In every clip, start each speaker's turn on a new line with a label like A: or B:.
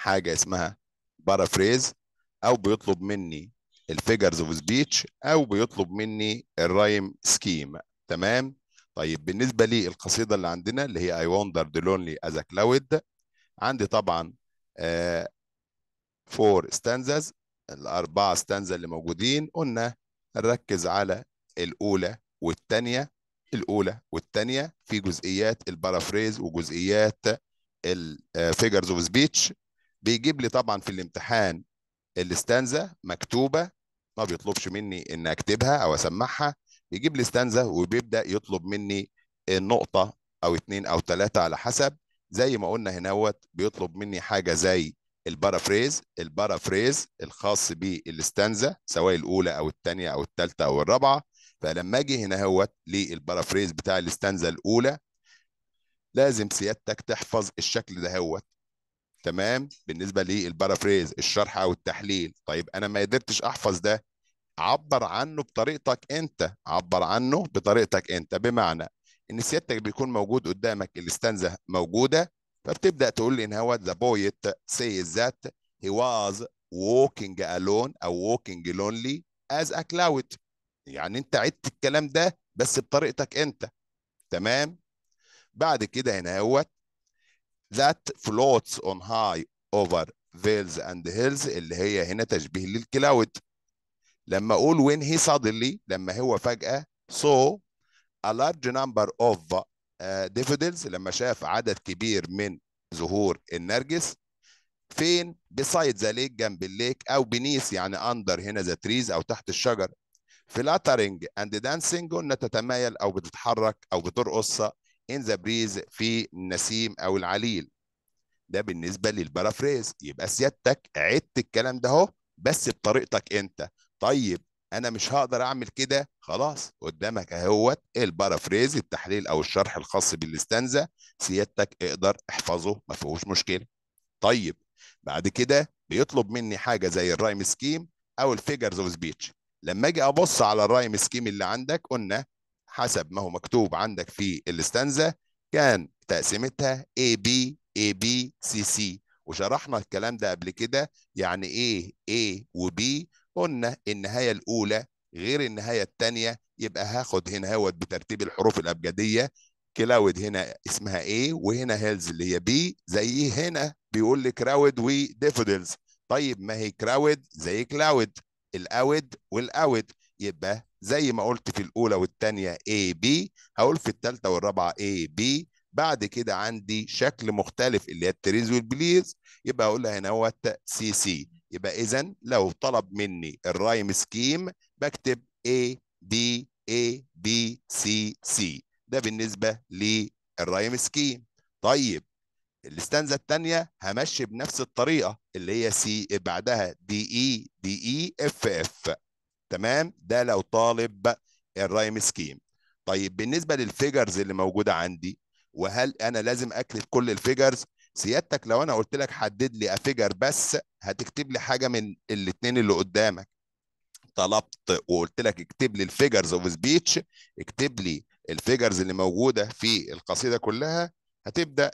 A: حاجه اسمها بارافريز او بيطلب مني الفيجرز اوف سبيتش او بيطلب مني الرايم سكيم تمام طيب بالنسبه للقصيده اللي عندنا اللي هي اي وندر the lonely از a كلاود عندي طبعا آه فور ستانزز الاربعه ستانزا اللي موجودين قلنا نركز على الاولى والثانيه الاولى والثانيه في جزئيات البارافريز وجزئيات الفيجرز اوف سبيتش بيجيب لي طبعا في الامتحان الاستانزه مكتوبه ما بيطلبش مني ان اكتبها او اسمعها بيجيب لي استانزه وبيبدا يطلب مني النقطه او اتنين او تلاته على حسب زي ما قلنا هناوت بيطلب مني حاجه زي البارافريز البارافريز الخاص بالاستانزه سواء الاولى او الثانيه او الثالثه او الرابعه فلما اجي هنا هوت للبارافريز بتاع الاستانزه الاولى لازم سيادتك تحفظ الشكل ده هوت تمام بالنسبه للبارافريز الشرح او التحليل طيب انا ما قدرتش احفظ ده عبر عنه بطريقتك انت عبر عنه بطريقتك انت بمعنى ان سيادتك بيكون موجود قدامك الاستنزه موجوده فبتبدا تقول لي ان هو ذا بويت سيز ذات هي واز ووكينج الون او ووكينج لونلي از ا كلاود يعني انت عدت الكلام ده بس بطريقتك انت تمام بعد كده هنا هوت that floats on high over veils and hills اللي هي هنا تشبيه للكلاود لما اقول when he suddenly لما هو فجأة saw a large number of uh, daffodils لما شاف عدد كبير من زهور النرجس فين beside the lake جنب الليك او beneath يعني under هنا the trees او تحت الشجر fluttering and dancing قلنا تتمايل او بتتحرك او بترقص in the breeze في النسيم او العليل ده بالنسبه للبارافريز يبقى سيادتك عدت الكلام ده اهو بس بطريقتك انت طيب انا مش هقدر اعمل كده خلاص قدامك اهوت البارافريز التحليل او الشرح الخاص بالاستنزه سيادتك اقدر احفظه ما فيهوش مشكله طيب بعد كده بيطلب مني حاجه زي الرايم سكيم او الفيجرز اوف سبيتش لما اجي ابص على الرايم سكيم اللي عندك قلنا حسب ما هو مكتوب عندك في الاستنزة كان تقسيمتها A B A B C C وشرحنا الكلام ده قبل كده يعني ايه A و B قلنا النهاية الأولى غير النهاية الثانية يبقى هاخد هنا هوت بترتيب الحروف الأبجدية كلاود هنا اسمها A وهنا هيلز اللي هي B زي هنا بيقول لي كراود وديفودلز طيب ما هي كراود زي كلاود الاود والاود يبقى زي ما قلت في الاولى والثانيه AB هقول في الثالثه والرابعه AB بعد كده عندي شكل مختلف اللي هي التريز والبليز يبقى هقول هنا هو سي سي يبقى اذا لو طلب مني الرايم سكيم بكتب A B A B C C ده بالنسبه للرايم سكيم طيب الاستنزه الثانيه همشي بنفس الطريقه اللي هي سي بعدها دي اي دي اي اف اف تمام ده لو طالب الرايم سكيم طيب بالنسبه للفيجرز اللي موجوده عندي وهل انا لازم اكتب كل الفيجرز سيادتك لو انا قلت لك حدد لي افيجر بس هتكتب لي حاجه من الاثنين اللي قدامك طلبت وقلت لك اكتب لي الفيجرز اوف سبيتش اكتب لي الفيجرز اللي موجوده في القصيده كلها هتبدا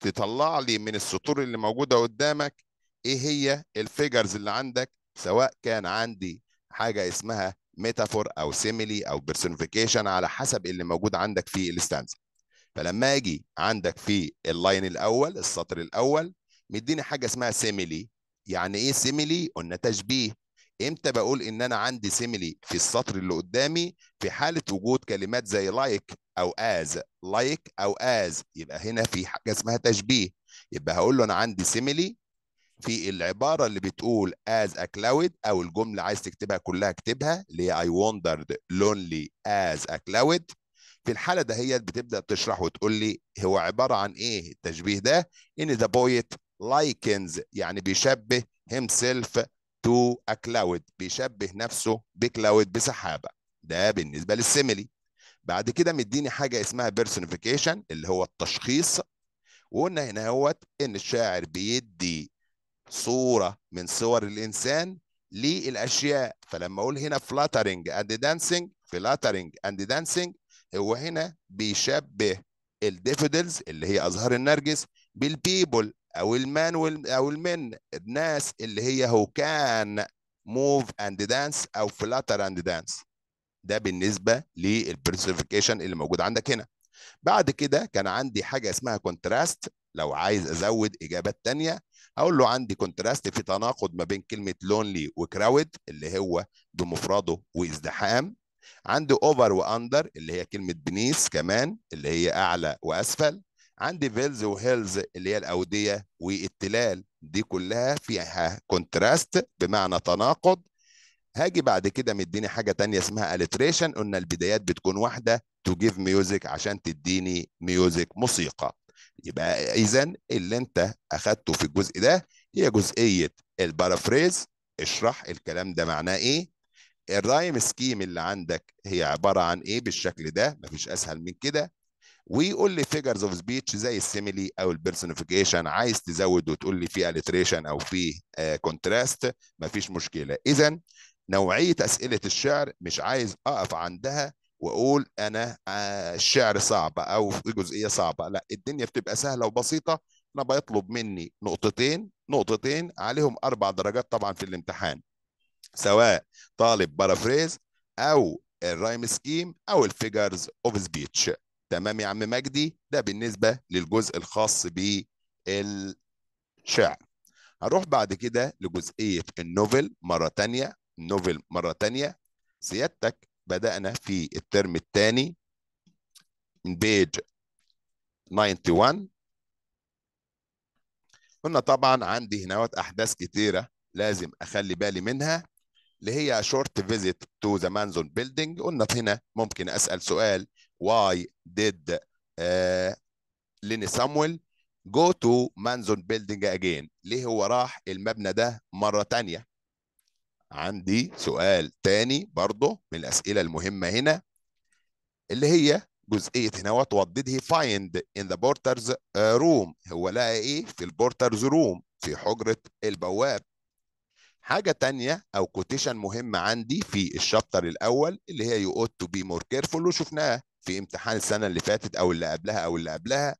A: تطلع لي من السطور اللي موجوده قدامك ايه هي الفيجرز اللي عندك سواء كان عندي حاجه اسمها ميتافور او سيميلي او بيرسونيفيكيشن على حسب اللي موجود عندك في الستانزا فلما اجي عندك في اللاين الاول السطر الاول مديني حاجه اسمها سيميلي يعني ايه سيميلي قلنا تشبيه امتى بقول ان انا عندي سيميلي في السطر اللي قدامي في حاله وجود كلمات زي لايك like او از لايك like او از يبقى هنا في حاجه اسمها تشبيه يبقى هقول له انا عندي سيميلي في العباره اللي بتقول as a cloud او الجمله عايز تكتبها كلها اكتبها اللي هي I wondered lonely as a cloud في الحاله دهيت بتبدا تشرح وتقول لي هو عباره عن ايه التشبيه ده ان the poet likens يعني بيشبه himself to a cloud بيشبه نفسه بكلاود بسحابه ده بالنسبه للسيميلي بعد كده مديني حاجه اسمها personification اللي هو التشخيص وقلنا هنا هوت ان الشاعر بيدي صورة من صور الإنسان للأشياء فلما أقول هنا fluttering اند دانسينج fluttering اند دانسينج هو هنا بيشبه الديفيدلز اللي هي أزهار النرجس بالبيبل أو المان أو المن الناس اللي هي هو كان موف اند دانس أو فلاتر اند دانس ده بالنسبة للبرسونيفيكيشن اللي موجود عندك هنا بعد كده كان عندي حاجة اسمها كونتراست لو عايز أزود إجابات تانية اقول له عندي كونتراست في تناقض ما بين كلمه لونلي وكراود اللي هو بمفرده وازدحام عندي اوفر واندر اللي هي كلمه بنيس كمان اللي هي اعلى واسفل عندي فيلز وهيلز اللي هي الاوديه والتلال دي كلها فيها كونتراست بمعنى تناقض هاجي بعد كده مديني حاجه تانية اسمها التريشن قلنا البدايات بتكون واحده تو جيف ميوزك عشان تديني ميوزك موسيقى يبقى اذا اللي انت اخدته في الجزء ده هي جزئيه البارافريز اشرح الكلام ده معناه ايه الرايم سكيم اللي عندك هي عباره عن ايه بالشكل ده مفيش اسهل من كده ويقول لي فيجرز اوف سبيتش زي السيميلي او البيرسونيفيكيشن عايز تزود وتقول لي في اليتريشن او في كونتراست آه، مفيش مشكله اذا نوعيه اسئله الشعر مش عايز اقف عندها واقول انا آه، الشعر صعب او في جزئيه صعبه لا الدنيا بتبقى سهله وبسيطه انا بيطلب مني نقطتين نقطتين عليهم اربع درجات طبعا في الامتحان سواء طالب بارافريز او الرايم سكيم او الفيجرز اوف سبيتش تمام يا عم مجدي ده بالنسبه للجزء الخاص بالشعر هروح بعد كده لجزئيه النوفل مره تانية النوفل مره تانية سيادتك بدأنا في الترم الثاني من بيج 91 قلنا طبعا عندي هنا أحداث كتيرة لازم أخلي بالي منها اللي هي short visit to the مانزون building قلنا هنا ممكن أسأل سؤال why did uh, ليني سامويل جو تو مانزون بيلدينج اجين ليه هو راح المبنى ده مره تانية عندي سؤال تاني برضه من الاسئله المهمه هنا اللي هي جزئيه هنا وات ديد هي فايند ان ذا بورترز روم هو لقى ايه في البورترز روم في حجره البواب حاجه تانية او كوتيشن مهم عندي في الشابتر الاول اللي هي يو اوت تو بي مور كيرفول وشفناها في امتحان السنه اللي فاتت او اللي قبلها او اللي قبلها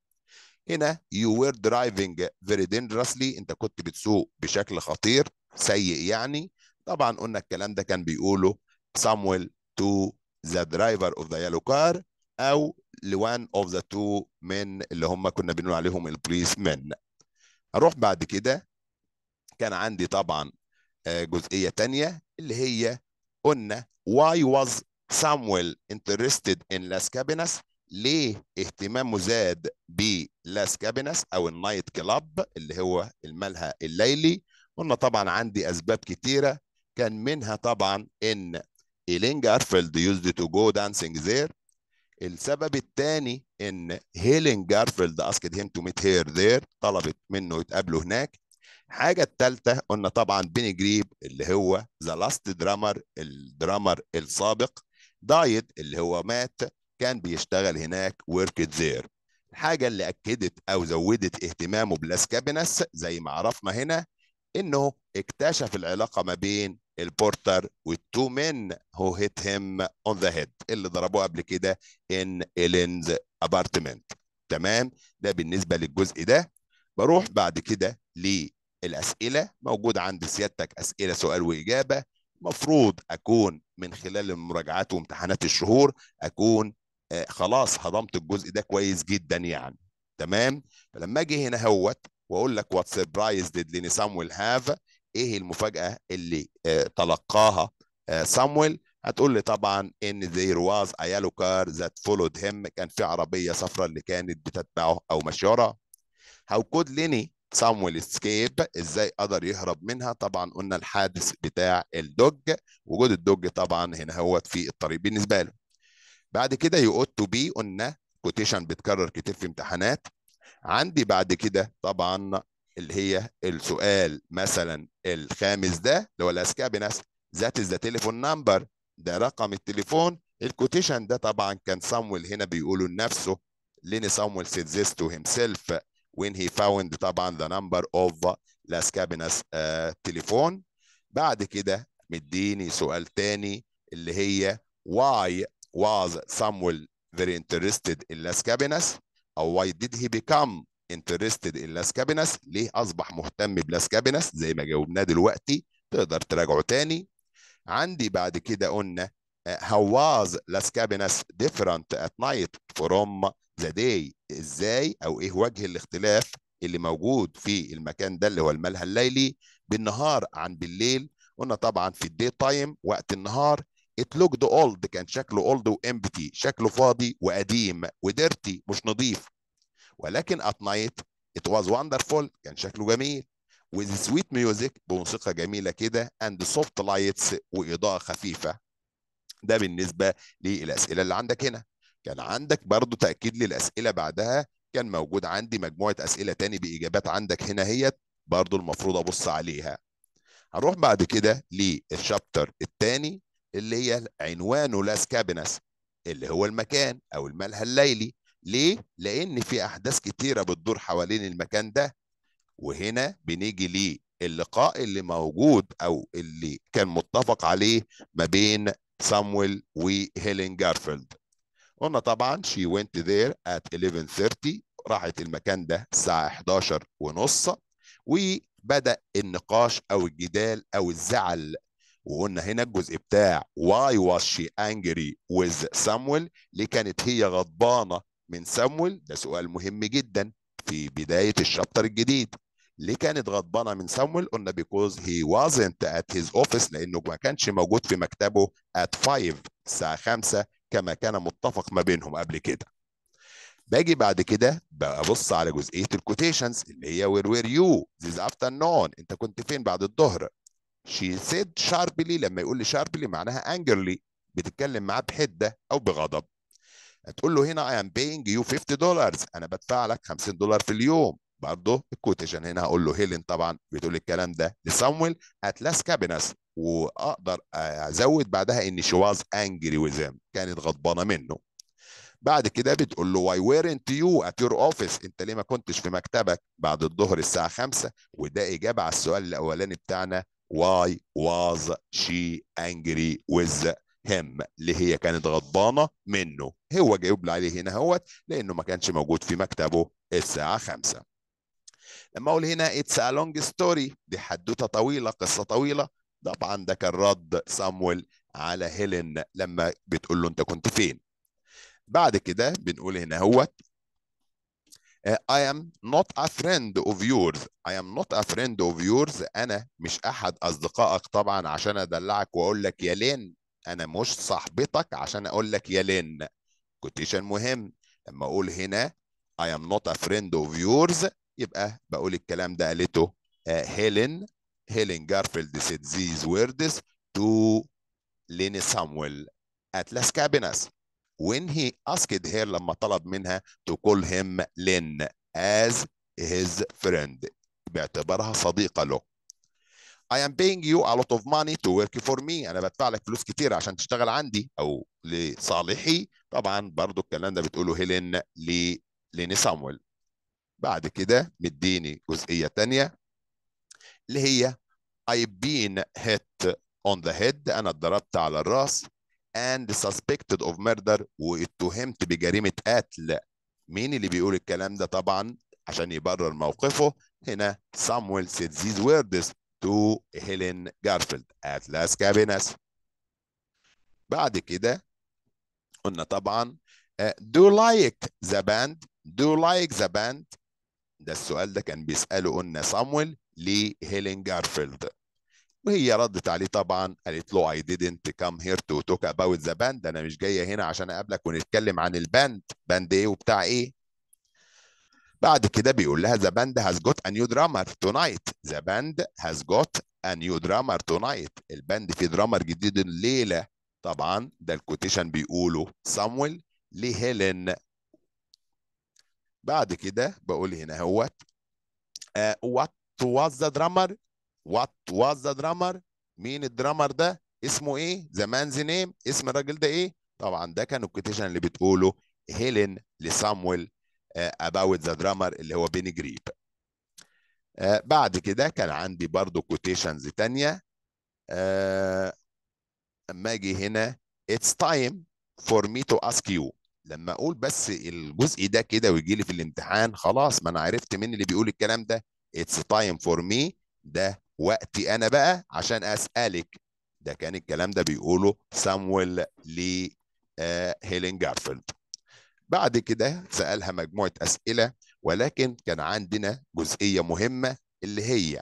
A: هنا يو were driving فيري dangerously انت كنت بتسوق بشكل خطير سيء يعني طبعا قلنا الكلام ده كان بيقوله سامويل تو ذا درايفر اوف ذا يلو كار او لوان اوف ذا تو من اللي هم كنا بنقول عليهم البوليس من هروح بعد كده كان عندي طبعا آه، جزئيه تانية اللي هي قلنا واي واز سامويل انترستد ان لاس كابينس ليه اهتمامه زاد بلاس كابينس او النايت كلاب اللي هو الملهى الليلي قلنا طبعا عندي اسباب كتيره كان منها طبعا ان إيلين جارفيلد يوزد تو جو دانسينج ذير السبب الثاني ان هيلين جارفيلد اسكت هيم تو ميت هير ذير طلبت منه يتقابلوا هناك الحاجه الثالثه قلنا طبعا بيني جريب اللي هو ذا لاست درامر الدرامر السابق دايت اللي هو مات كان بيشتغل هناك ورك ذير الحاجه اللي اكدت او زودت اهتمامه بلاس كابينس زي ما عرفنا هنا انه اكتشف العلاقه ما بين البورتر والتو مين هو هيت هيم اون ذا هيد اللي ضربوه قبل كده ان الينز ابارتمنت تمام ده بالنسبه للجزء ده بروح بعد كده للاسئله موجود عند سيادتك اسئله سؤال واجابه المفروض اكون من خلال المراجعات وامتحانات الشهور اكون آه، خلاص هضمت الجزء ده كويس جدا يعني تمام فلما اجي هنا هوت واقول لك واتس برايز ديد لي سام ويل هاف ايه المفاجاه اللي آه، تلقاها صامويل آه، هتقول لي طبعا ان ذير واز ايالو كار ذات فولود هيم كان في عربيه صفراء اللي كانت بتتبعه او ماشيه وراه كود ليني سامويل صامويل اسكيب ازاي قدر يهرب منها طبعا قلنا الحادث بتاع الدوج وجود الدوج طبعا هنا هو في الطريق بالنسبه له بعد كده يو اوت تو بي قلنا كوتيشن بتكرر كتير في امتحانات عندي بعد كده طبعا اللي هي السؤال مثلا الخامس ده اللي هو الاذكياء بنفس ذات از ذا تليفون نمبر ده رقم التليفون الكوتيشن ده طبعا كان صامويل هنا بيقوله لنفسه لين صامويل said تو هيم سيلف وين هي فاوند طبعا ذا نمبر اوف لاس كابينس تليفون بعد كده مديني سؤال تاني اللي هي why was Samuel very interested in لاس كابينس او why did he become interested in لاسكابينس ليه اصبح مهتم بلاسكابينس زي ما جاوبناه دلوقتي تقدر تراجعه تاني عندي بعد كده قلنا آه، how was لاسكابينس different at night from the day ازاي او ايه وجه الاختلاف اللي موجود في المكان ده اللي هو الملهى الليلي بالنهار عن بالليل قلنا طبعا في الدي تايم وقت النهار it looked old كان شكله old وامبتي شكله فاضي وقديم وديرتي مش نظيف ولكن ات نايت ات واز وندرفول كان شكله جميل وذ سويت ميوزك بموسيقى جميله كده اند سوفت لايتس واضاءه خفيفه ده بالنسبه للاسئله اللي عندك هنا كان عندك برضو تاكيد للاسئله بعدها كان موجود عندي مجموعه اسئله تاني باجابات عندك هنا هيت برضو المفروض ابص عليها هنروح بعد كده للشابتر الثاني اللي هي عنوانه لاس كابينس اللي هو المكان او الملهى الليلي ليه؟ لأن في أحداث كتيرة بتدور حوالين المكان ده وهنا بنيجي للقاء اللي موجود أو اللي كان متفق عليه ما بين سامويل وهيلين جارفيلد قلنا طبعا she went there at 11:30 راحت المكان ده الساعة 11 ونص وبدأ النقاش أو الجدال أو الزعل وقلنا هنا الجزء بتاع why was she angry with Samuel ليه كانت هي غضبانة من سامويل ده سؤال مهم جدا في بداية الشابتر الجديد ليه كانت غضبانة من سامويل قلنا because he wasn't at his office لأنه ما كانش موجود في مكتبه at 5 الساعة 5 كما كان متفق ما بينهم قبل كده باجي بعد كده ببص على جزئيه الكوتيشنز اللي هي وير وير يو ذيز افتر انت كنت فين بعد الظهر شي سيد شاربلي لما يقول لي شاربلي معناها انجرلي بتتكلم معاه بحده او بغضب تقول له هنا I am paying you 50 دولار انا بدفع لك 50 دولار في اليوم برضه الكوتيشن هنا هقول له هيلين طبعا بتقول الكلام ده لسامويل ات لاست كابينس واقدر ازود بعدها ان شي واز انجري him. كانت غضبانه منه بعد كده بتقول له واي ويرنت يو ات يور اوفيس انت ليه ما كنتش في مكتبك بعد الظهر الساعه 5 وده اجابه على السؤال الاولاني بتاعنا واي واز شي انجري with هم اللي هي كانت غضبانه منه هو جايب له عليه هنا هوت لانه ما كانش موجود في مكتبه الساعه 5 لما اقول هنا اتس ا لونج ستوري دي حدوته طويله قصه طويله طبعا ده كان رد صامويل على هيلين لما بتقول له انت كنت فين بعد كده بنقول هنا هوت آه، I am not a friend of yours I am not a friend of yours أنا مش أحد أصدقائك طبعا عشان أدلعك وأقول لك يا لين انا مش صاحبتك عشان اقول لك يا لين كوتيشن مهم لما اقول هنا I am not a friend of yours يبقى بقول الكلام ده قالته هيلين هيلين جارفيلد سيد زيز ويردز تو ليني سامويل at كابينس Cabinas when he asked her لما طلب منها to call him لين as his friend باعتبارها صديقة له I am paying you a lot of money to work for me انا بدفع لك فلوس كتير عشان تشتغل عندي او لصالحي طبعا برضو الكلام ده بتقوله هيلين ل ليني سامويل بعد كده مديني جزئيه تانية اللي هي I've been hit on the head انا اتضربت على الراس and suspected of murder واتهمت بجريمه قتل مين اللي بيقول الكلام ده طبعا عشان يبرر موقفه هنا سامويل said these words to هيلين جارفيلد ات لاس كابينس بعد كده قلنا طبعا دو لايك ذا باند دو لايك ذا باند ده السؤال ده كان بيسأله قلنا صامويل لهيلين جارفيلد وهي ردت عليه طبعا قالت له I didn't come here to talk about the band انا مش جايه هنا عشان اقابلك ونتكلم عن الباند باند ايه وبتاع ايه بعد كده بيقول لها the band has got a new drummer tonight the band has got a new drummer tonight الباند في درامر جديد الليله طبعا ده الكوتيشن بيقوله سامويل لهيلين بعد كده بقول هنا اهوت uh, what was the drummer what was the drummer مين الدرامر ده اسمه ايه the man's name اسم الراجل ده ايه طبعا ده كان الكوتيشن اللي بتقوله هيلين لسامويل آه، about the Drummer اللي هو بيني جريب آه، بعد كده كان عندي برضو كوتيشنز تانية آه، اما اجي هنا it's time for me to ask you لما اقول بس الجزء ده كده ويجي لي في الامتحان خلاص ما انا عرفت مين اللي بيقول الكلام ده it's time for me ده وقتي انا بقى عشان اسالك ده كان الكلام ده بيقوله سامويل لي هيلين جارفيلد بعد كده سألها مجموعة أسئلة ولكن كان عندنا جزئية مهمة اللي هي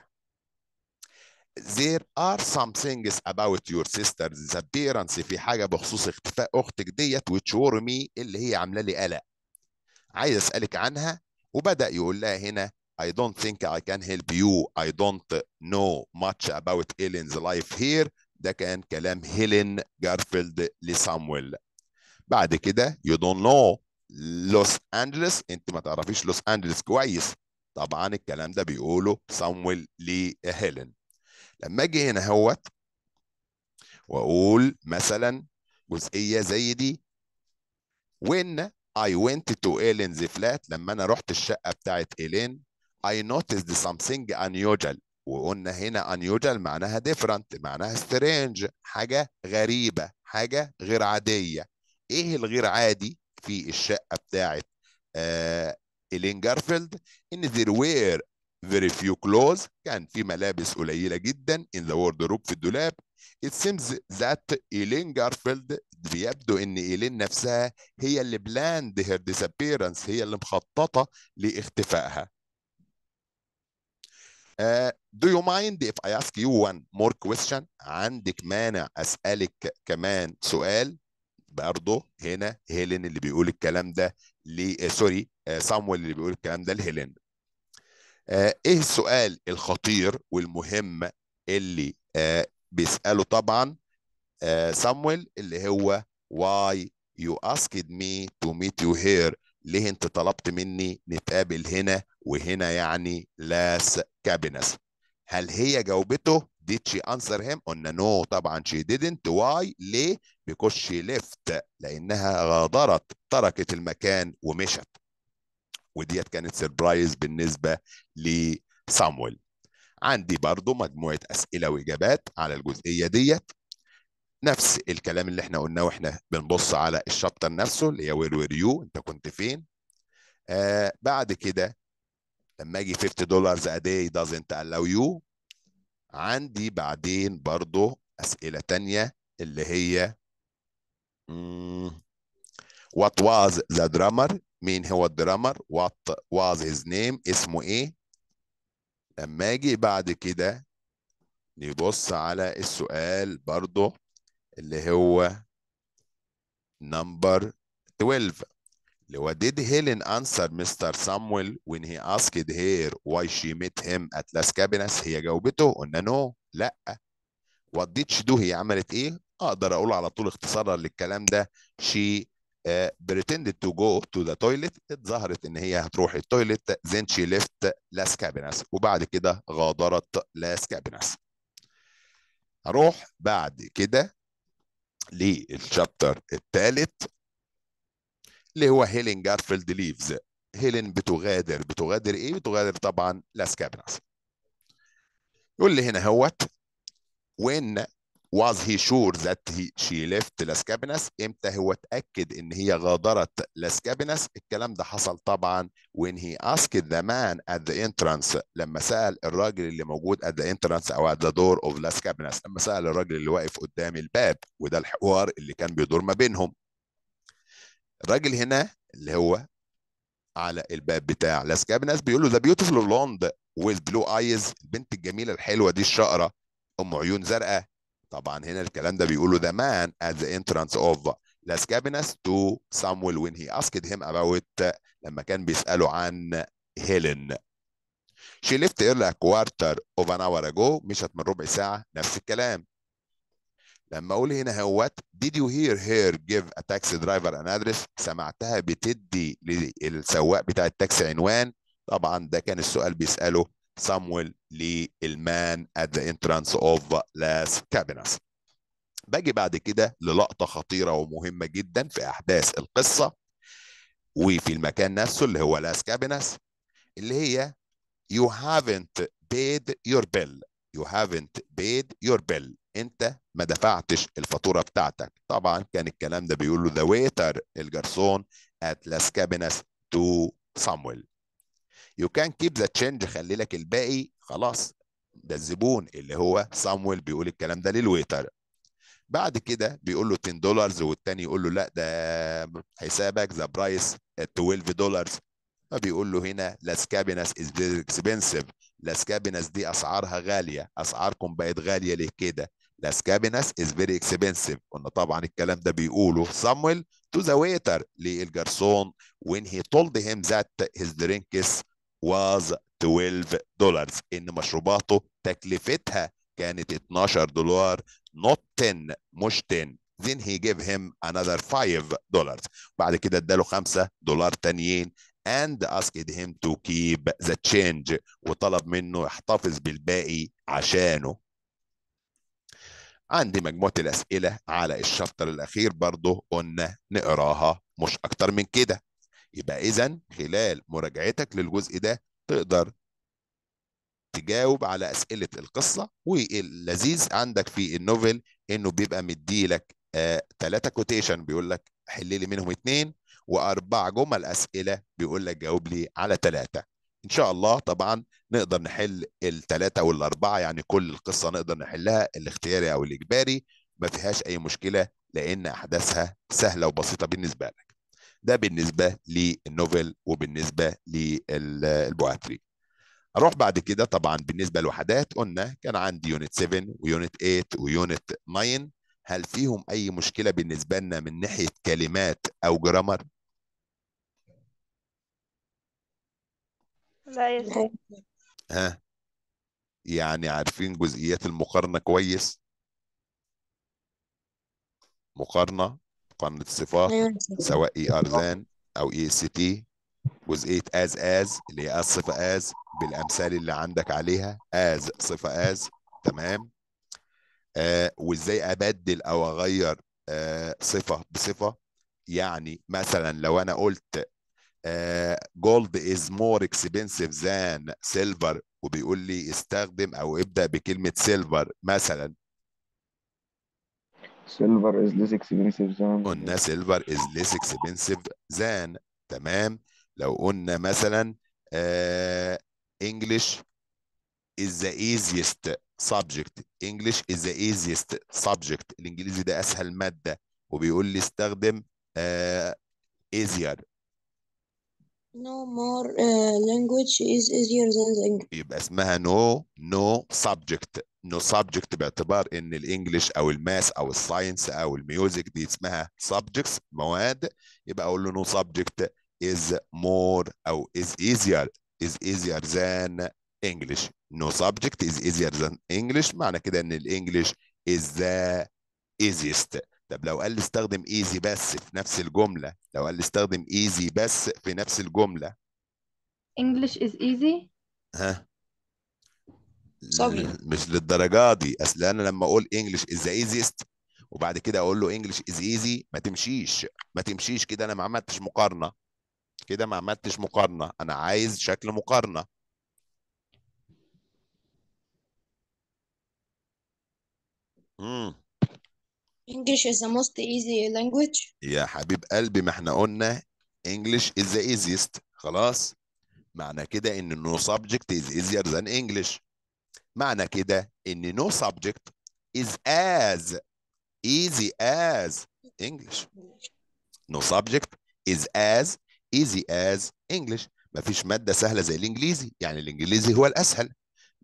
A: There are some things about your sister's disappearance في حاجة بخصوص اختفاء أختك ديت which were me اللي هي عاملة لي قلق عايز أسألك عنها وبدأ يقول لها هنا I don't think I can help you I don't know much about Ellen's life here ده كان كلام هيلين جارفيلد لسامويل بعد كده you don't know لوس انجلس انت ما تعرفيش لوس انجلس كويس طبعا الكلام ده بيقوله صمويل هيلين لما اجي هنا اهوت واقول مثلا جزئيه زي دي وين I went to Ellen's flat لما انا رحت الشقه بتاعت إيلين I noticed something unusual وقلنا هنا unusual معناها different معناها strange حاجه غريبه حاجه غير عاديه ايه الغير عادي في الشقه بتاعه آه الين جارفيلد ان ذير وير very few clothes كان في ملابس قليله جدا in the wardrobe في الدولاب it seems that إيلين جارفيلد بيبدو ان إيلين نفسها هي اللي بلاند هير disappearance هي اللي مخططه لاختفائها Uh, do you mind if I ask you one more question؟ عندك مانع أسألك كمان سؤال؟ برضه هنا هيلين اللي بيقول الكلام ده ل آه، سوري آه، صامويل اللي بيقول الكلام ده لهيلين آه، ايه السؤال الخطير والمهم اللي بيساله طبعا صامويل اللي هو why you asked me to meet you here ليه انت طلبت مني نتقابل هنا وهنا يعني لاس كابينس هل هي جاوبته Did she answer him? قلنا no طبعا she didn't. Why? ليه؟ Because she left. لأنها غادرت تركت المكان ومشت. وديت كانت سربرايز بالنسبة لصامويل. عندي برضو مجموعة أسئلة وإجابات على الجزئية ديت. نفس الكلام اللي احنا قلناه واحنا بنبص على الشابتر نفسه اللي هي وير وير يو انت كنت فين آه بعد كده لما اجي 50 دولار a day doesn't allow you عندي بعدين برضو أسئلة تانية اللي هي What was the drummer؟ مين هو الدرامر؟ What was his name؟ اسمه إيه؟ لما أجي بعد كده نبص على السؤال برضو اللي هو number 12 Lewa, did Helen answer Mr. Samuel when he asked her why she met him at Las Cabinas? هي جاوبته قلنا نو لا. What did she do? هي عملت ايه؟ اقدر اقول على طول اختصارا للكلام ده she uh, pretended to go to the toilet اتظهرت ان هي هتروح التويلت then she left Las Cabinas وبعد كده غادرت Las Cabinas. هروح بعد كده للشابتر الثالث اللي هو هيلين جارفيلد ليفز هيلين بتغادر بتغادر ايه بتغادر طبعا لاس كابناس يقول لي هنا هوت وين was he sure that he, she left Las Cabinas امتى هو اتاكد ان هي غادرت Las Cabinas الكلام ده حصل طبعا when he asked the man at the entrance لما سال الراجل اللي موجود at the entrance او at the door of Las Cabinas لما سال الراجل اللي واقف قدام الباب وده الحوار اللي كان بيدور ما بينهم الراجل هنا اللي هو على الباب بتاع لاسكاب ناس بيقول له ذا بيوتيفول لوند ويز بلو ايز البنت الجميله الحلوه دي الشقره ام عيون زرقاء طبعا هنا الكلام ده بيقوله ذا مان ات ذا انترانس اوف لاس كابينس تو سامويل وين هي اسكت هيم اباوت لما كان بيساله عن هيلين شي ليفت ايرلي كوارتر اوف ان اور اجو مشت من ربع ساعه نفس الكلام لما اقول هنا هوت did you hear her give a taxi driver an address سمعتها بتدي للسواق بتاع التاكسي عنوان طبعا ده كان السؤال بيساله صامويل للمان at the entrance of Las كابينس باجي بعد كده للقطة خطيرة ومهمة جدا في أحداث القصة وفي المكان نفسه اللي هو لاس كابينس اللي هي you haven't paid your bill You haven't paid your bill. انت ما دفعتش الفاتوره بتاعتك. طبعا كان الكلام ده بيقول له the waiter الجرسون at Las Cabinas to Samuel. You can keep the change خلي لك الباقي خلاص ده الزبون اللي هو صامويل بيقول الكلام ده للويتر بعد كده بيقول له 10 دولارز والتاني يقول له لا ده حسابك ذا برايس 12 دولارز فبيقول له هنا لاس كابينس از اكسبنسيف الاسكابينس دي اسعارها غاليه اسعاركم بقت غاليه ليه كده الاسكابينس از فيري اكسبنسيف كنا طبعا الكلام ده بيقوله صامويل تو ذا ويتر للجرسون when he told him that his درينكس was 12 دولار ان مشروباته تكلفتها كانت 12 دولار not 10 مش 10 then he gave him another 5 دولار بعد كده اداله 5 دولار تانيين and asked him to keep the change وطلب منه يحتفظ بالباقي عشانه عندي مجموعة الأسئلة على الشابتر الأخير برضه قلنا نقراها مش أكتر من كده يبقى إذا خلال مراجعتك للجزء ده تقدر تجاوب على أسئلة القصة واللذيذ عندك في النوفل إنه بيبقى مديلك ثلاثة آه كوتيشن بيقول لك حل لي منهم اتنين واربع جمل اسئله بيقول لك جاوب لي على ثلاثه ان شاء الله طبعا نقدر نحل الثلاثه والاربعه يعني كل القصه نقدر نحلها الاختياري او الاجباري ما فيهاش اي مشكله لان احداثها سهله وبسيطه بالنسبه لك ده بالنسبه للنوفل وبالنسبه للبواتري اروح بعد كده طبعا بالنسبه للوحدات قلنا كان عندي يونت 7 ويونت 8 ويونت 9 هل فيهم اي مشكله بالنسبه لنا من ناحيه كلمات او جرامر لا يا ها يعني عارفين جزئيات المقارنه كويس مقارنه مقارنه الصفات أيوة سواء اي ار ذان او اي سي تي جزئيه از از اللي هي الصفه از بالامثال اللي عندك عليها از صفه از تمام آه، وازاي ابدل او اغير آه، صفه بصفه يعني مثلا لو انا قلت جولد از مور اكسبنسيف ذان سيلفر وبيقول لي استخدم او ابدا بكلمه سيلفر مثلا سيلفر از ليس اكسبنسيف ذان قلنا سيلفر از ليس اكسبنسيف ذان تمام لو قلنا مثلا انجلش آه، is the easiest subject English is the easiest subject الانجليزي ده اسهل ماده وبيقول لي استخدم uh, easier No more uh, language is easier than the English. يبقى اسمها no no subject no subject باعتبار ان الانجليش او الماس او الساينس او الميوزك دي اسمها subjects مواد يبقى اقول له no subject is more او is easier is easier than English. No subject is easier than English معنى كده ان الانجليش is the easiest. طب لو قال لي استخدم easy بس في نفس الجملة، لو قال لي استخدم easy بس في نفس الجملة. English is easy. ها؟ صبي. مش للدرجة دي، أصل أنا لما أقول English is the easiest وبعد كده أقول له English is easy ما تمشيش، ما تمشيش كده أنا ما عملتش مقارنة. كده ما عملتش مقارنة، أنا عايز شكل مقارنة. English is the most easy language يا حبيب قلبي ما احنا قلنا English is the easiest خلاص معنى كده ان no subject is easier than English معنى كده ان no subject is as easy as English no subject is as easy as English مفيش مادة سهلة زي الإنجليزي يعني الإنجليزي هو الأسهل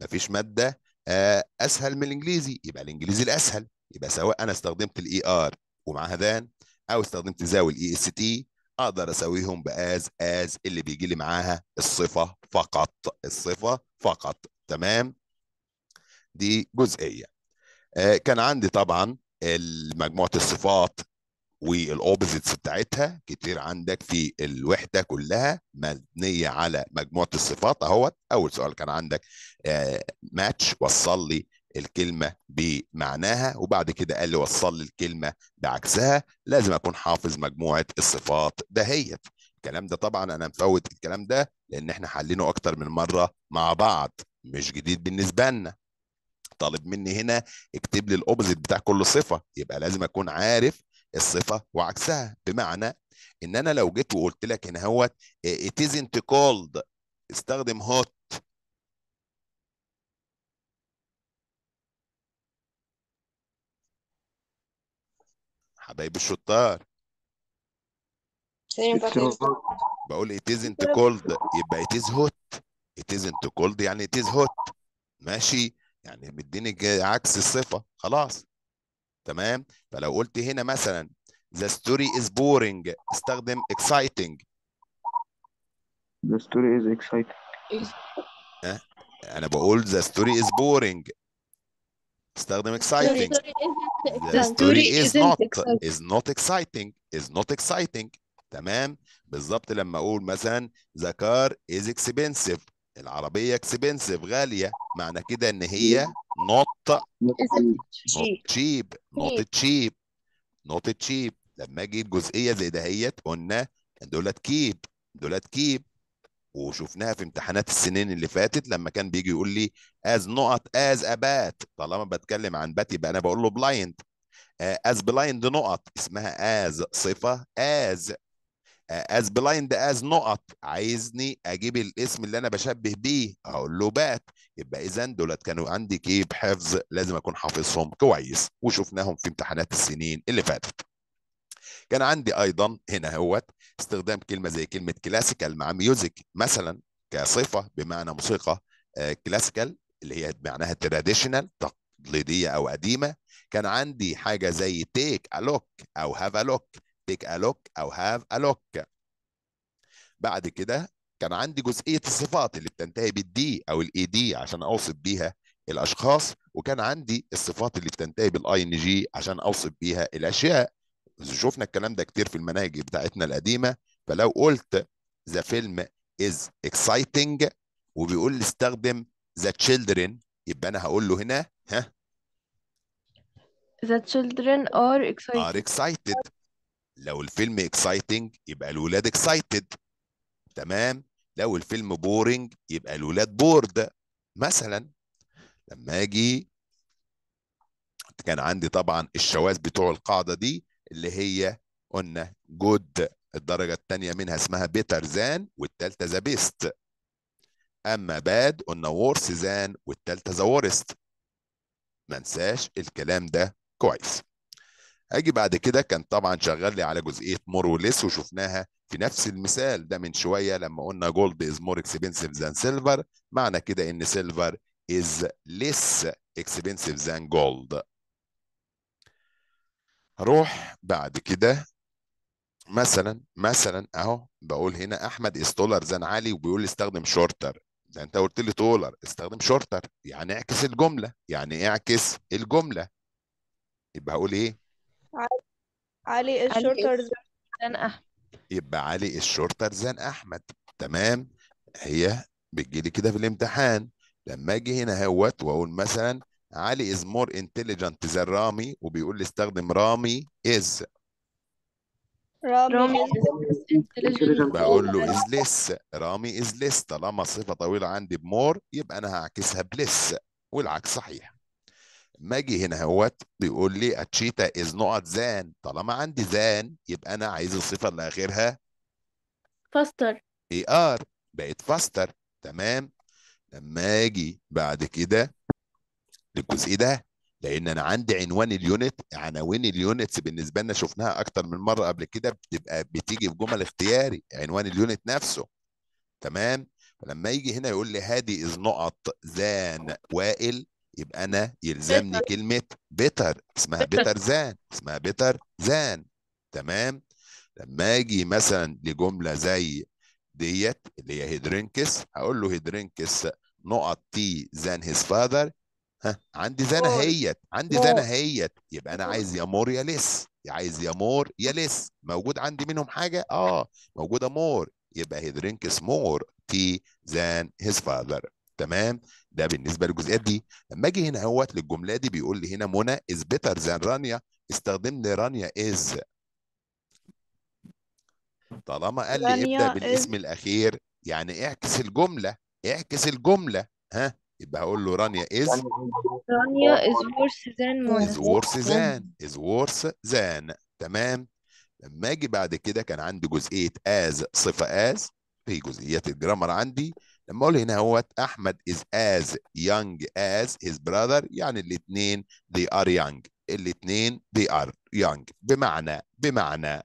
A: مفيش مادة آه، اسهل من الانجليزي يبقى الانجليزي الاسهل يبقى سواء انا استخدمت الاي ار e ومعاها ذان او استخدمت ذا والاي اس تي e اقدر اسويهم باز از اللي بيجي لي معاها الصفه فقط الصفه فقط تمام دي جزئيه آه، كان عندي طبعا مجموعه الصفات والاوبزيتس بتاعتها كتير عندك في الوحده كلها مبنيه على مجموعه الصفات اهوت اول سؤال كان عندك ماتش آه، وصل لي الكلمه بمعناها وبعد كده قال لي وصل لي الكلمه بعكسها لازم اكون حافظ مجموعه الصفات دهيت الكلام ده طبعا انا مفوت الكلام ده لان احنا حلينه اكتر من مره مع بعض مش جديد بالنسبه لنا طالب مني هنا اكتب لي الاوبزيت بتاع كل صفه يبقى لازم اكون عارف الصفه وعكسها بمعنى ان انا لو جيت وقلت لك ان هوت آه، it isn't cold استخدم hot حبايب الشطار بقول it isn't cold يبقى it is hot it isn't cold يعني it is hot ماشي يعني مديني عكس الصفه خلاص تمام فلو قلت هنا مثلا the story is boring استخدم exciting the story is exciting أه؟ انا بقول the story is boring استخدم exciting the story is not is not exciting is not exciting تمام بالظبط لما اقول مثلا the car is expensive العربيه اكسبنسيف غاليه معنى كده ان هي نوت تشيب نوت تشيب نوت تشيب لما اجي الجزئيه زي دهيت قلنا دولت كيب دولت كيب وشفناها في امتحانات السنين اللي فاتت لما كان بيجي يقول لي از نقط از ابات طالما بتكلم عن بات يبقى انا بقول له بلايند از بلايند نقط اسمها از صفه از as blind as نقط عايزني اجيب الاسم اللي انا بشبه بيه اقول له بات يبقى اذا دولت كانوا عندي كيب حفظ لازم اكون حافظهم كويس وشفناهم في امتحانات السنين اللي فاتت كان عندي ايضا هنا هوت استخدام كلمه زي كلمه كلاسيكال مع ميوزك مثلا كصفه بمعنى موسيقى كلاسيكال آه، اللي هي معناها تراديشنال تقليديه او قديمه كان عندي حاجه زي تيك ا لوك او هاف ا لوك take a look او have a look بعد كده كان عندي جزئيه الصفات اللي بتنتهي بالدي او الاي دي عشان اوصف بيها الاشخاص وكان عندي الصفات اللي بتنتهي بالاي ان جي عشان اوصف بيها الاشياء شفنا الكلام ده كتير في المناهج بتاعتنا القديمه فلو قلت the film is exciting وبيقول لي استخدم the children يبقى انا هقول له هنا ها The children are excited. Are excited. لو الفيلم اكسايتنج يبقى الولاد اكسايتد تمام لو الفيلم بورنج يبقى الولاد بورد مثلا لما اجي كان عندي طبعا الشواذ بتوع القاعده دي اللي هي قلنا جود الدرجه الثانيه منها اسمها بيتر زان والثالثه ذا بيست اما باد قلنا وورس زان والثالثه ذا ورست ما ننساش الكلام ده كويس اجي بعد كده كان طبعا شغال لي على جزئيه مور وليس وشفناها في نفس المثال ده من شويه لما قلنا جولد از مور اكسبنسيف ذان سيلفر معنى كده ان سيلفر از ليس اكسبنسيف ذان جولد روح بعد كده مثلا مثلا اهو بقول هنا احمد از تولر ذان علي وبيقول لي استخدم شورتر ده انت قلت لي تولر استخدم شورتر يعني اعكس الجمله يعني اعكس الجمله يبقى هقول ايه علي الشورتر زن الشرطة أحمد يبقى علي الشرطة زن أحمد تمام هي بتجي لي كده في الامتحان لما أجي هنا هوت وأقول مثلا علي is more intelligent than رامي وبيقول لي استخدم رامي is رامي intelligent بقول له is less رامي is less طالما صفة طويلة عندي بمور يبقى أنا هعكسها بلس والعكس صحيح ما اجي هنا اهوت بيقول لي اتشيتا از نوت زان طالما عندي زان يبقى انا عايز الصفه اللي اخرها فاستر اي ار بقت فاستر تمام لما اجي بعد كده للجزء ده لان انا عندي عنوان اليونت عناوين اليونتس بالنسبه لنا شفناها اكتر من مره قبل كده بتبقى بتيجي في جمل اختياري عنوان اليونت نفسه تمام فلما يجي هنا يقول لي هادي از نقط زان وائل يبقى انا يلزمني كلمه بيتر اسمها بيتر زان اسمها بيتر زان تمام لما اجي مثلا لجمله زي ديت اللي هي هيدرينكس هقول له هيدرينكس نقط تي زان هيز فادر ها عندي زان هيت عندي زان هيت يبقى انا عايز يا مور يا ليس عايز يا مور يا ليس موجود عندي منهم حاجه اه موجوده مور يبقى هي درينكس مور تي زان هيز فاذر تمام ده بالنسبه للجزئيات دي لما اجي هنا اهوت للجمله دي بيقول لي هنا منى از بيتر ذان رانيا استخدم لي رانيا از طالما قال لي ابدا بالاسم الاخير يعني اعكس الجمله اعكس الجمله ها يبقى هقول له رانيا از رانيا از worse than منى از worse than از worse than تمام لما اجي بعد كده كان عندي جزئيه از صفه از في جزئيات الجرامر عندي لما اقول هنا هو احمد is as young as his brother يعني الاثنين they are young الاثنين they are young بمعنى بمعنى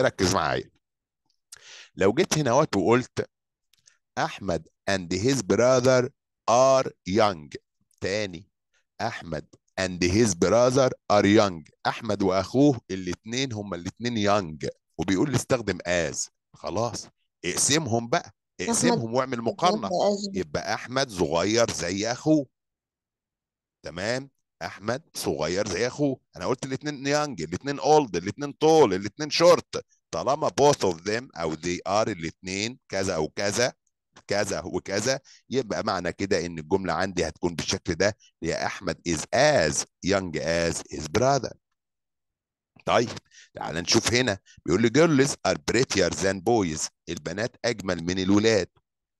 A: ركز معايا لو جيت هنا وقت وقلت احمد and his brother are young تاني احمد and his brother are young احمد واخوه الاثنين هما الاثنين young وبيقول لي استخدم as خلاص اقسمهم بقى اقسمهم واعمل مقارنه يبقى احمد صغير زي اخوه تمام احمد صغير زي اخوه انا قلت الاثنين يانج الاثنين اولد الاثنين طول الاثنين شورت طالما both of them او they are الاثنين كذا او كذا كذا وكذا يبقى معنى كده ان الجمله عندي هتكون بالشكل ده يا احمد is as young as his brother طيب تعال نشوف هنا بيقول لي girls are prettier than boys البنات اجمل من الولاد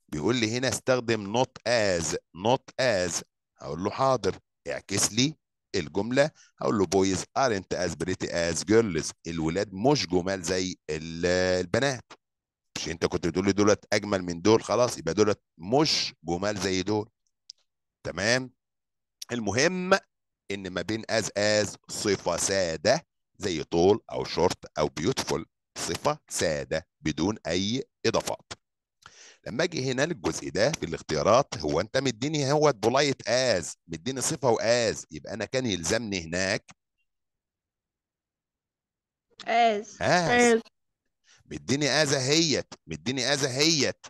A: بيقول لي هنا استخدم not as not as هقول له حاضر اعكس لي الجمله هقول له boys aren't as pretty as girls الولاد مش جمال زي البنات مش انت كنت بتقول لي دولت اجمل من دول خلاص يبقى دولت مش جمال زي دول تمام المهم ان ما بين از از صفه ساده زي طول أو شورت أو بيوتفول صفة سادة بدون أي إضافات لما اجي هنا للجزء ده في الاختيارات هو انت مديني هو بولايت از مديني صفه واز يبقى انا كان يلزمني هناك از از مديني از اهيت مديني از اهيت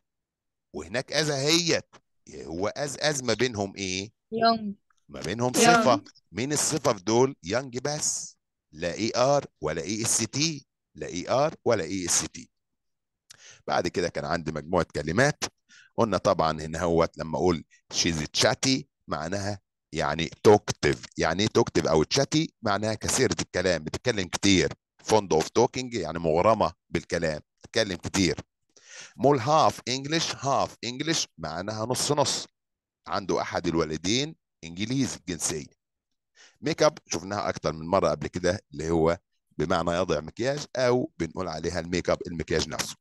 A: وهناك از اهيت هو از از ما بينهم ايه؟ يونج ما بينهم صفه مين الصفه في دول؟ يونج بس لا اي e ار ولا اي اس تي لا اي e ار ولا اي اس تي بعد كده كان عندي مجموعه كلمات قلنا طبعا ان هوت لما اقول شيز تشاتي معناها يعني توكتيف يعني ايه توكتيف او تشاتي معناها كثيره الكلام بتتكلم كتير فوند اوف توكينج يعني مغرمه بالكلام بتتكلم كتير مول هاف انجلش هاف انجلش معناها نص نص عنده احد الوالدين انجليزي الجنسيه ميك اب شفناها اكثر من مره قبل كده اللي هو بمعنى يضع مكياج او بنقول عليها الميك اب المكياج نفسه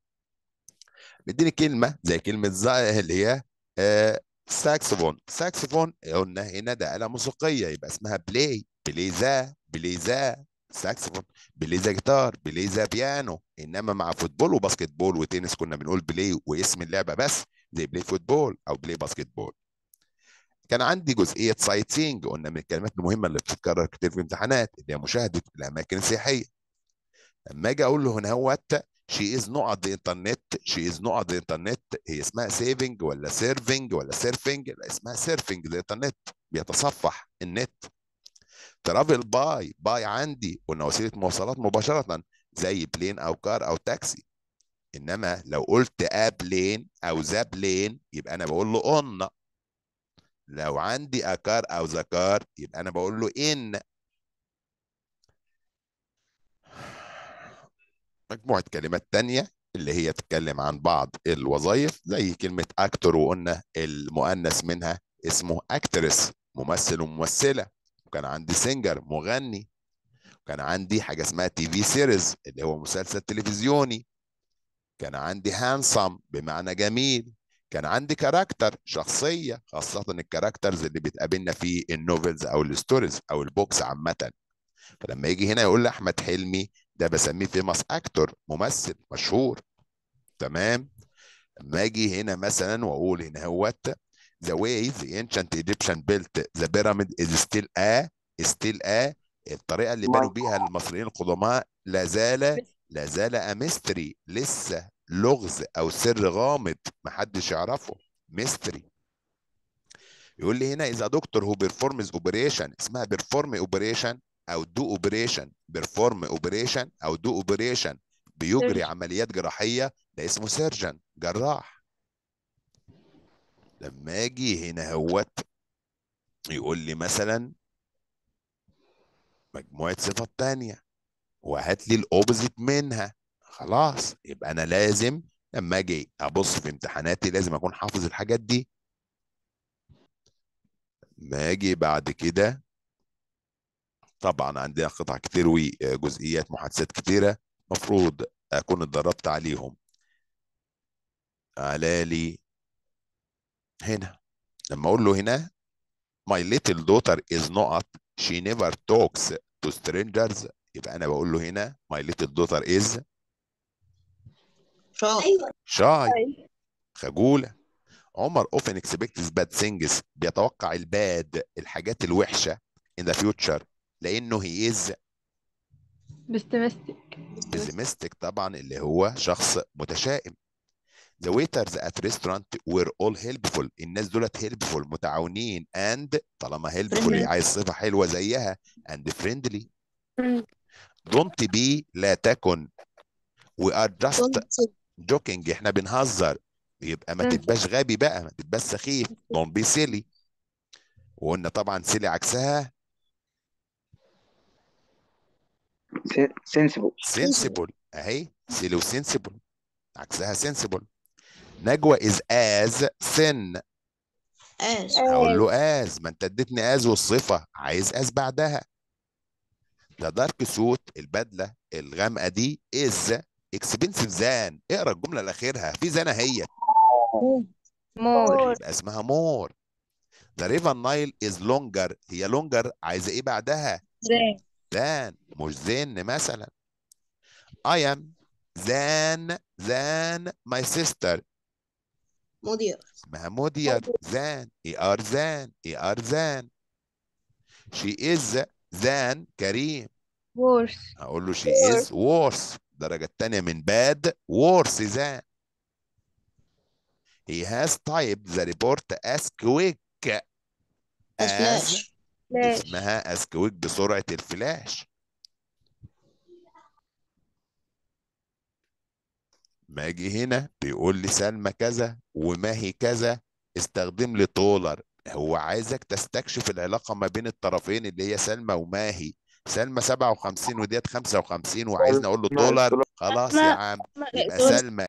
A: مديني كلمه زي كلمه زائه اللي هي آه ساكسفون ساكسفون قلنا هنا ده آلة موسيقية يبقى اسمها بلاي بليزا بليزا ساكسفون بليزا جيتار بليزا بيانو انما مع فوتبول وباسكت بول وتنس كنا بنقول بلاي واسم اللعبة بس زي بلاي فوتبول او بلاي باسكت بول كان عندي جزئيه سايتينج قلنا من الكلمات المهمه اللي بتتكرر كتير في الامتحانات اللي هي مشاهده الاماكن السياحيه لما اجي اقول له هنا هوت شي از نوت ذا انترنت شي از نوت ذا انترنت هي اسمها سيفنج ولا سيرفنج ولا سيرفنج لا اسمها سيرفنج ذا انترنت بيتصفح النت ترافل باي باي عندي قلنا وسيله مواصلات مباشره زي بلين او كار او تاكسي انما لو قلت ابلين او زابلين يبقى انا بقول له اون لو عندي اكار او ذكر يبقى انا بقول له ان مجموعه كلمات تانية اللي هي تتكلم عن بعض الوظائف زي كلمه اكتور وقلنا المؤنث منها اسمه اكترس ممثل وممثله وكان عندي سينجر مغني وكان عندي حاجه اسمها تي في سيريز اللي هو مسلسل تلفزيوني كان عندي هانسم بمعنى جميل كان عندي كاركتر شخصيه خاصه الكاركترز اللي بتقابلنا في النوفلز او الستوريز او البوكس عامه فلما يجي هنا يقول لي احمد حلمي ده بسميه فيماس اكتور ممثل مشهور تمام لما اجي هنا مثلا واقول هنا هوت ذا واي ذا انشنت ايجيبشن بيلت ذا بيراميد از ستيل ا ستيل ا الطريقه اللي بنوا بيها المصريين القدماء لا زال لا زال امستري لسه لغز او سر غامض محدش يعرفه ميستري يقول لي هنا اذا دكتور هو بيرفورمز اوبريشن اسمها بيرفورم اوبريشن او دو اوبريشن بيرفورم اوبريشن او دو اوبريشن بيجري عمليات جراحيه ده اسمه سيرجن جراح لما اجي هنا هوت يقول لي مثلا مجموعه صفات تانية وهات لي الاوبزيت منها خلاص يبقى انا لازم لما اجي ابص في امتحاناتي لازم اكون حافظ الحاجات دي ما اجي بعد كده طبعا عندنا قطع كتير وجزئيات محادثات كتيره مفروض اكون اتدربت عليهم على لي هنا لما اقول له هنا my little daughter is not she never talks to strangers يبقى انا بقول له هنا my little daughter is شاي شاي خجولة عمر often expects bad things بيتوقع الباد الحاجات الوحشة in the future لأنه he is pessimistic pessimistic طبعا اللي هو شخص متشائم The waiters at restaurant were all helpful الناس دولت helpful متعاونين and طالما helpful عايز صفة حلوة زيها and friendly don't be لا تكن we are just don't. جوكينج احنا بنهزر يبقى ما تبقاش غبي بقى ما تبقاش سخيف دون بي سيلي وقلنا طبعا سيلي عكسها سنسبل سنسبل اهي سيلي وسنسبل عكسها سنسبل نجوى از از سن از اقول له از ما انت اديتني از والصفه عايز از بعدها ده دارك سوت البدله الغامقه دي از اكسبنسيف زان اقرا الجمله الاخيرها في زانه هي مور يبقى اسمها مور ذا ريفر نايل از لونجر هي لونجر عايزه ايه بعدها زان زان مش زن مثلا اي ام زان زان ماي سيستر مودير اسمها مودير زان اي ار زان اي ار زان شي از زان كريم worse اقول له she از is worse الدرجة تانية من bad worse than he has typed the report as quick as اسمها as quick بسرعة الفلاش ما اجي هنا بيقول لي سلمى كذا وما هي كذا استخدم لي طولر هو عايزك تستكشف العلاقة ما بين الطرفين اللي هي سلمى وماهي سلمى 57 وديت 55 وعايزني طيب، اقول له دولار طيب، خلاص يا عم يبقى سلمى